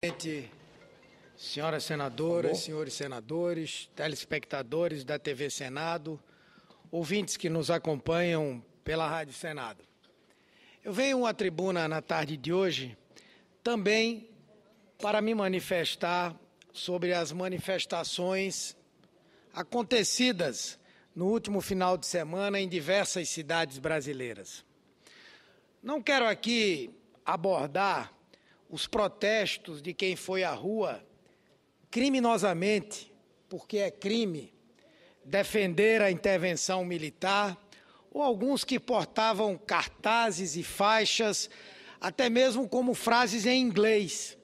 Presidente, senhoras senadoras, Amor. senhores senadores, telespectadores da TV Senado, ouvintes que nos acompanham pela Rádio Senado. Eu venho à tribuna na tarde de hoje também para me manifestar sobre as manifestações acontecidas no último final de semana em diversas cidades brasileiras. Não quero aqui abordar os protestos de quem foi à rua criminosamente, porque é crime, defender a intervenção militar, ou alguns que portavam cartazes e faixas, até mesmo como frases em inglês,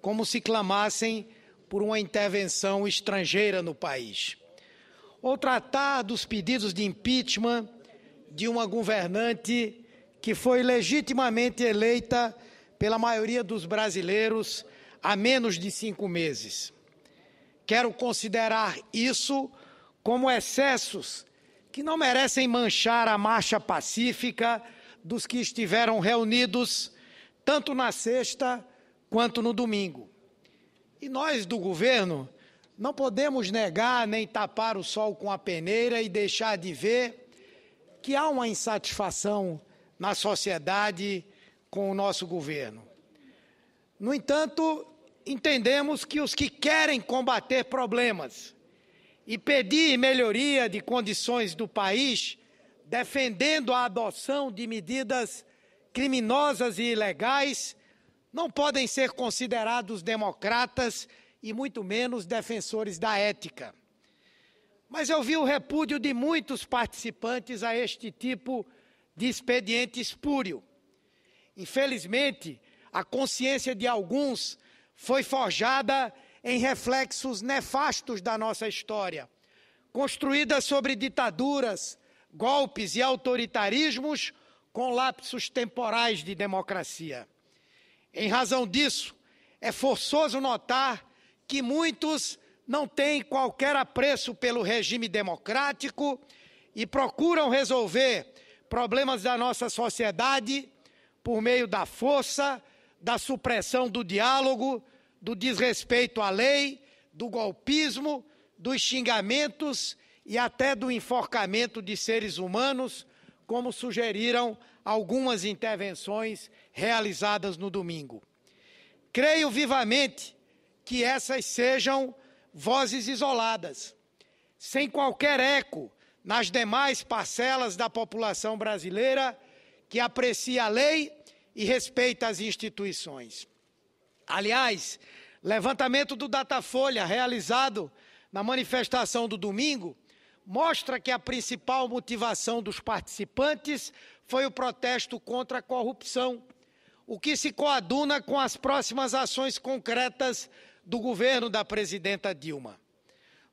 como se clamassem por uma intervenção estrangeira no país. Ou tratar dos pedidos de impeachment de uma governante que foi legitimamente eleita pela maioria dos brasileiros há menos de cinco meses. Quero considerar isso como excessos que não merecem manchar a marcha pacífica dos que estiveram reunidos tanto na sexta quanto no domingo. E nós do governo não podemos negar nem tapar o sol com a peneira e deixar de ver que há uma insatisfação na sociedade com o nosso governo. No entanto, entendemos que os que querem combater problemas e pedir melhoria de condições do país, defendendo a adoção de medidas criminosas e ilegais, não podem ser considerados democratas e muito menos defensores da ética. Mas eu vi o repúdio de muitos participantes a este tipo de expediente espúrio. Infelizmente, a consciência de alguns foi forjada em reflexos nefastos da nossa história, construída sobre ditaduras, golpes e autoritarismos com lapsos temporais de democracia. Em razão disso, é forçoso notar que muitos não têm qualquer apreço pelo regime democrático e procuram resolver problemas da nossa sociedade por meio da força, da supressão do diálogo, do desrespeito à lei, do golpismo, dos xingamentos e até do enforcamento de seres humanos, como sugeriram algumas intervenções realizadas no domingo. Creio vivamente que essas sejam vozes isoladas, sem qualquer eco nas demais parcelas da população brasileira que aprecia a lei e respeita as instituições. Aliás, levantamento do Datafolha, realizado na manifestação do domingo, mostra que a principal motivação dos participantes foi o protesto contra a corrupção, o que se coaduna com as próximas ações concretas do governo da presidenta Dilma.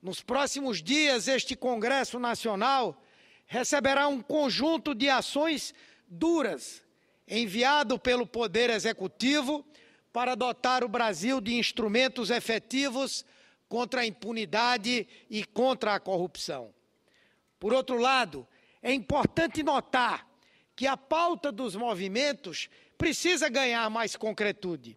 Nos próximos dias, este Congresso Nacional receberá um conjunto de ações duras enviado pelo Poder Executivo para dotar o Brasil de instrumentos efetivos contra a impunidade e contra a corrupção. Por outro lado, é importante notar que a pauta dos movimentos precisa ganhar mais concretude.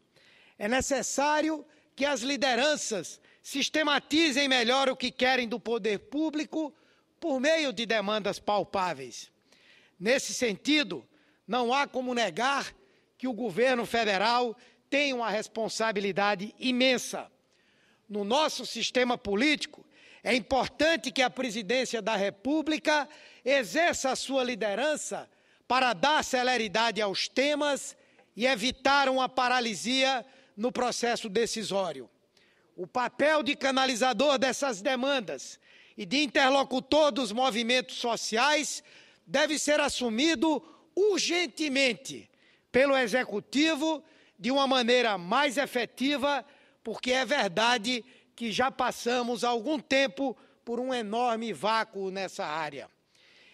É necessário que as lideranças sistematizem melhor o que querem do poder público por meio de demandas palpáveis. Nesse sentido, não há como negar que o governo federal tem uma responsabilidade imensa. No nosso sistema político, é importante que a presidência da República exerça a sua liderança para dar celeridade aos temas e evitar uma paralisia no processo decisório. O papel de canalizador dessas demandas e de interlocutor dos movimentos sociais deve ser assumido urgentemente pelo Executivo de uma maneira mais efetiva, porque é verdade que já passamos algum tempo por um enorme vácuo nessa área.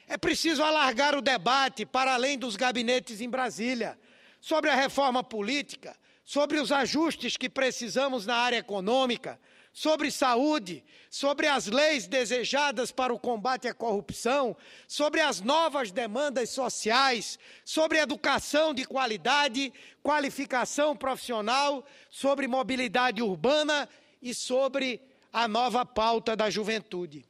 É preciso alargar o debate para além dos gabinetes em Brasília sobre a reforma política, sobre os ajustes que precisamos na área econômica, sobre saúde, sobre as leis desejadas para o combate à corrupção, sobre as novas demandas sociais, sobre educação de qualidade, qualificação profissional, sobre mobilidade urbana e sobre a nova pauta da juventude.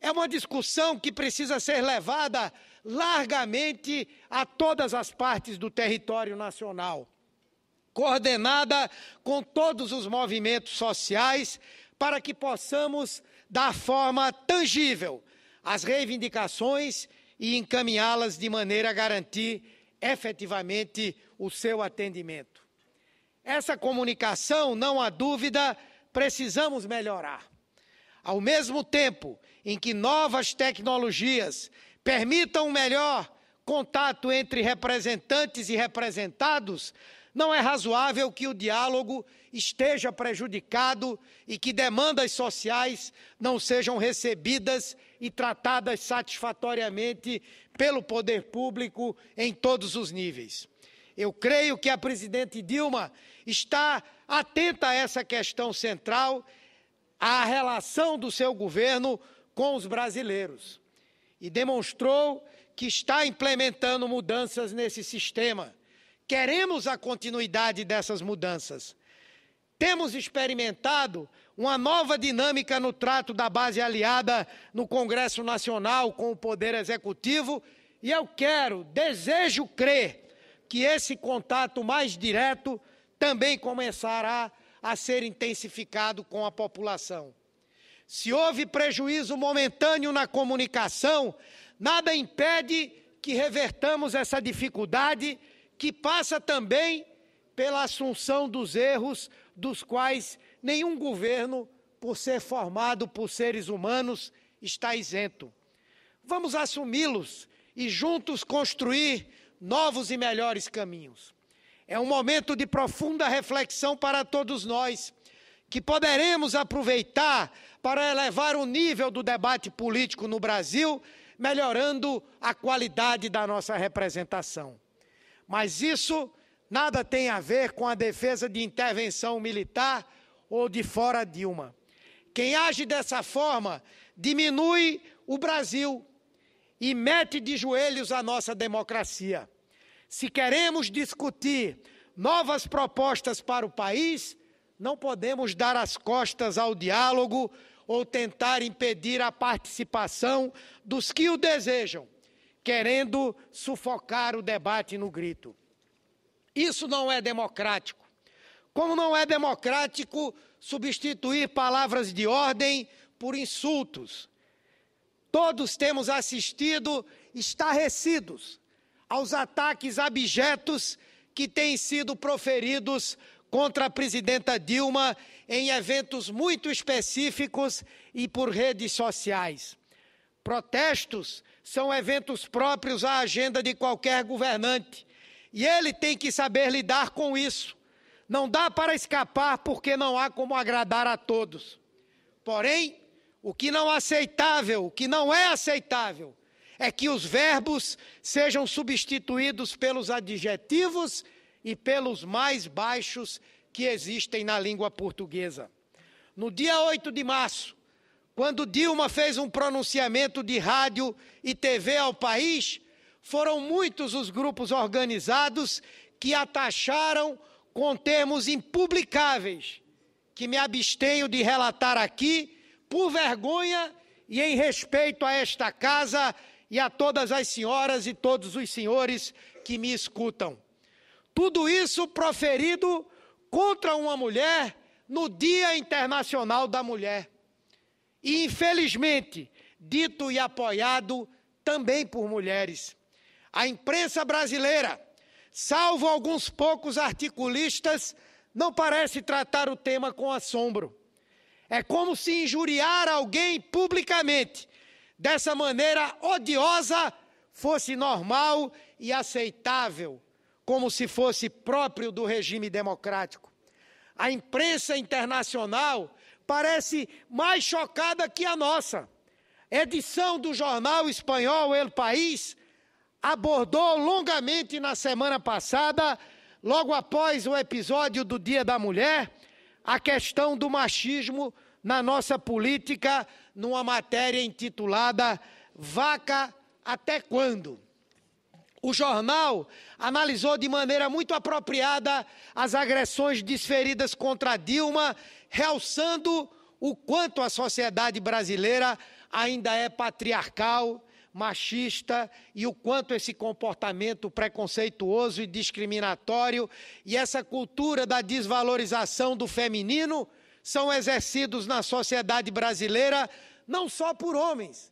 É uma discussão que precisa ser levada largamente a todas as partes do território nacional coordenada com todos os movimentos sociais, para que possamos dar forma tangível às reivindicações e encaminhá-las de maneira a garantir efetivamente o seu atendimento. Essa comunicação, não há dúvida, precisamos melhorar. Ao mesmo tempo em que novas tecnologias permitam um melhor contato entre representantes e representados, não é razoável que o diálogo esteja prejudicado e que demandas sociais não sejam recebidas e tratadas satisfatoriamente pelo poder público em todos os níveis. Eu creio que a presidente Dilma está atenta a essa questão central, à relação do seu governo com os brasileiros e demonstrou que está implementando mudanças nesse sistema queremos a continuidade dessas mudanças. Temos experimentado uma nova dinâmica no trato da base aliada no Congresso Nacional com o Poder Executivo e eu quero, desejo crer, que esse contato mais direto também começará a ser intensificado com a população. Se houve prejuízo momentâneo na comunicação, nada impede que revertamos essa dificuldade que passa também pela assunção dos erros, dos quais nenhum governo, por ser formado por seres humanos, está isento. Vamos assumi-los e juntos construir novos e melhores caminhos. É um momento de profunda reflexão para todos nós, que poderemos aproveitar para elevar o nível do debate político no Brasil, melhorando a qualidade da nossa representação. Mas isso nada tem a ver com a defesa de intervenção militar ou de fora Dilma. Quem age dessa forma diminui o Brasil e mete de joelhos a nossa democracia. Se queremos discutir novas propostas para o país, não podemos dar as costas ao diálogo ou tentar impedir a participação dos que o desejam querendo sufocar o debate no grito. Isso não é democrático. Como não é democrático substituir palavras de ordem por insultos. Todos temos assistido estarrecidos aos ataques abjetos que têm sido proferidos contra a presidenta Dilma em eventos muito específicos e por redes sociais. Protestos são eventos próprios à agenda de qualquer governante. E ele tem que saber lidar com isso. Não dá para escapar porque não há como agradar a todos. Porém, o que não é aceitável, o que não é aceitável, é que os verbos sejam substituídos pelos adjetivos e pelos mais baixos que existem na língua portuguesa. No dia 8 de março, quando Dilma fez um pronunciamento de rádio e TV ao país, foram muitos os grupos organizados que a taxaram com termos impublicáveis, que me abstenho de relatar aqui, por vergonha e em respeito a esta casa e a todas as senhoras e todos os senhores que me escutam. Tudo isso proferido contra uma mulher no Dia Internacional da Mulher. E, infelizmente, dito e apoiado também por mulheres. A imprensa brasileira, salvo alguns poucos articulistas, não parece tratar o tema com assombro. É como se injuriar alguém publicamente, dessa maneira odiosa, fosse normal e aceitável, como se fosse próprio do regime democrático. A imprensa internacional parece mais chocada que a nossa. Edição do jornal espanhol El País abordou longamente na semana passada, logo após o episódio do Dia da Mulher, a questão do machismo na nossa política, numa matéria intitulada Vaca até quando? O jornal analisou de maneira muito apropriada as agressões desferidas contra Dilma, realçando o quanto a sociedade brasileira ainda é patriarcal, machista e o quanto esse comportamento preconceituoso e discriminatório e essa cultura da desvalorização do feminino são exercidos na sociedade brasileira não só por homens,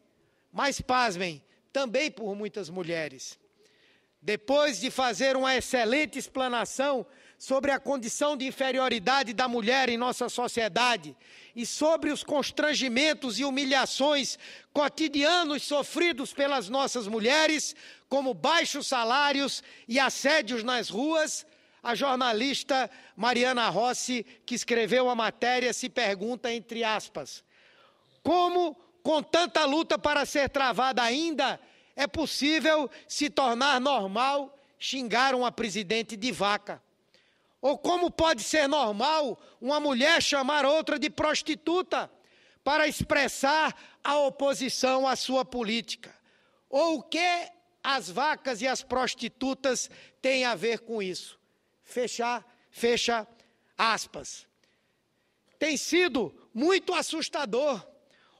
mas pasmem, também por muitas mulheres. Depois de fazer uma excelente explanação sobre a condição de inferioridade da mulher em nossa sociedade e sobre os constrangimentos e humilhações cotidianos sofridos pelas nossas mulheres, como baixos salários e assédios nas ruas, a jornalista Mariana Rossi, que escreveu a matéria, se pergunta, entre aspas, como, com tanta luta para ser travada ainda, é possível se tornar normal xingar uma presidente de vaca? Ou como pode ser normal uma mulher chamar outra de prostituta para expressar a oposição à sua política? Ou o que as vacas e as prostitutas têm a ver com isso? Fechar, fecha aspas. Tem sido muito assustador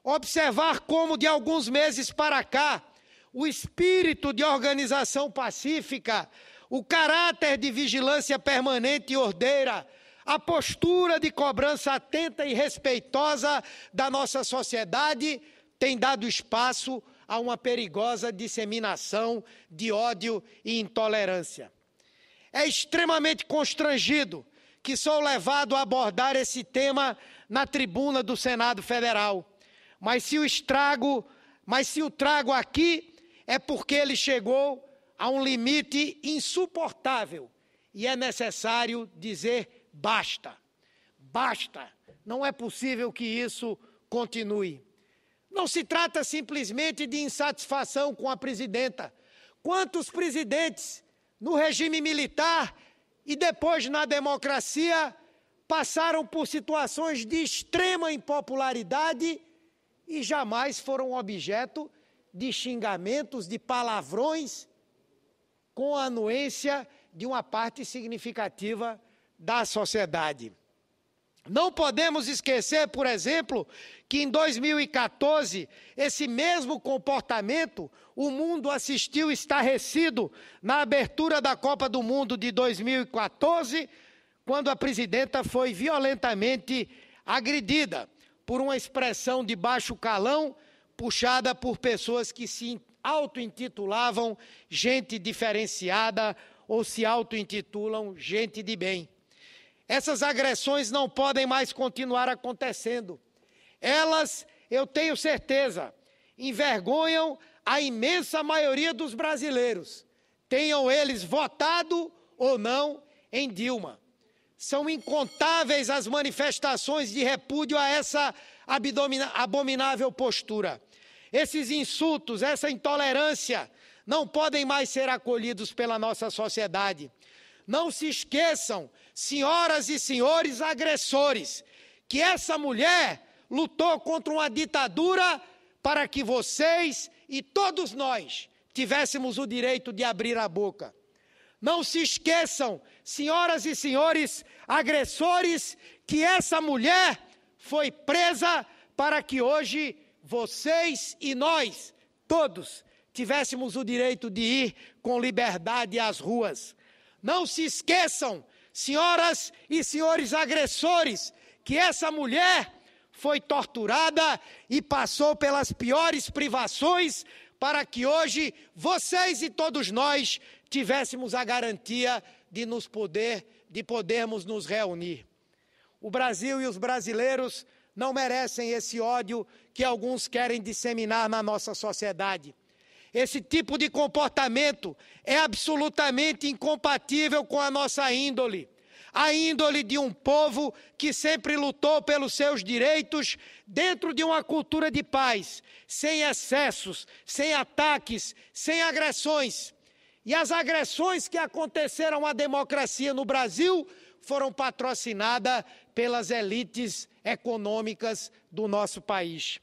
observar como de alguns meses para cá o espírito de organização pacífica, o caráter de vigilância permanente e ordeira, a postura de cobrança atenta e respeitosa da nossa sociedade tem dado espaço a uma perigosa disseminação de ódio e intolerância. É extremamente constrangido que sou levado a abordar esse tema na tribuna do Senado Federal. Mas se o estrago, mas se o trago aqui é porque ele chegou a um limite insuportável e é necessário dizer basta. Basta. Não é possível que isso continue. Não se trata simplesmente de insatisfação com a presidenta. Quantos presidentes no regime militar e depois na democracia passaram por situações de extrema impopularidade e jamais foram objeto de xingamentos, de palavrões, com a anuência de uma parte significativa da sociedade. Não podemos esquecer, por exemplo, que em 2014, esse mesmo comportamento, o mundo assistiu estarrecido na abertura da Copa do Mundo de 2014, quando a presidenta foi violentamente agredida por uma expressão de baixo calão puxada por pessoas que se auto-intitulavam gente diferenciada ou se auto-intitulam gente de bem. Essas agressões não podem mais continuar acontecendo. Elas, eu tenho certeza, envergonham a imensa maioria dos brasileiros, tenham eles votado ou não em Dilma. São incontáveis as manifestações de repúdio a essa abominável postura. Esses insultos, essa intolerância não podem mais ser acolhidos pela nossa sociedade. Não se esqueçam, senhoras e senhores agressores, que essa mulher lutou contra uma ditadura para que vocês e todos nós tivéssemos o direito de abrir a boca. Não se esqueçam, senhoras e senhores agressores, que essa mulher foi presa para que hoje vocês e nós, todos, tivéssemos o direito de ir com liberdade às ruas. Não se esqueçam, senhoras e senhores agressores, que essa mulher foi torturada e passou pelas piores privações para que hoje vocês e todos nós tivéssemos a garantia de nos poder, de podermos nos reunir. O Brasil e os brasileiros não merecem esse ódio que alguns querem disseminar na nossa sociedade. Esse tipo de comportamento é absolutamente incompatível com a nossa índole. A índole de um povo que sempre lutou pelos seus direitos dentro de uma cultura de paz, sem excessos, sem ataques, sem agressões. E as agressões que aconteceram à democracia no Brasil foram patrocinadas pelas elites econômicas do nosso país.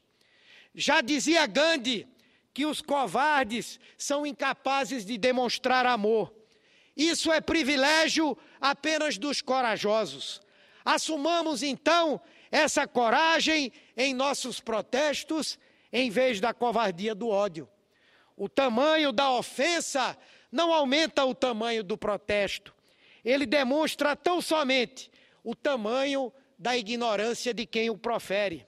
Já dizia Gandhi que os covardes são incapazes de demonstrar amor. Isso é privilégio apenas dos corajosos. Assumamos então essa coragem em nossos protestos, em vez da covardia do ódio. O tamanho da ofensa não aumenta o tamanho do protesto, ele demonstra tão somente o tamanho da ignorância de quem o profere.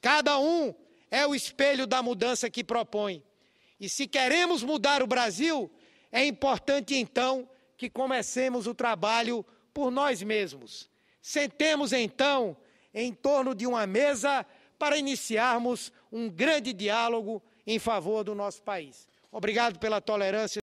Cada um é o espelho da mudança que propõe. E se queremos mudar o Brasil, é importante então que comecemos o trabalho por nós mesmos. Sentemos então em torno de uma mesa para iniciarmos um grande diálogo em favor do nosso país. Obrigado pela tolerância.